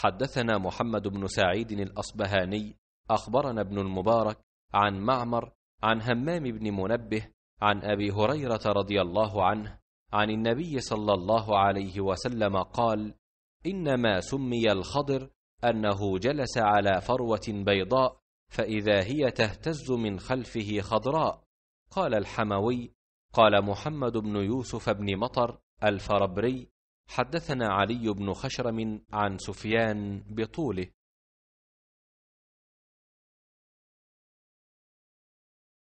حدثنا محمد بن سعيد الأصبهاني أخبرنا ابن المبارك عن معمر عن همام بن منبه عن أبي هريرة رضي الله عنه عن النبي صلى الله عليه وسلم قال إنما سمي الخضر أنه جلس على فروة بيضاء فإذا هي تهتز من خلفه خضراء قال الحموي قال محمد بن يوسف بن مطر الفربري حدثنا علي بن خشرم عن سفيان بطوله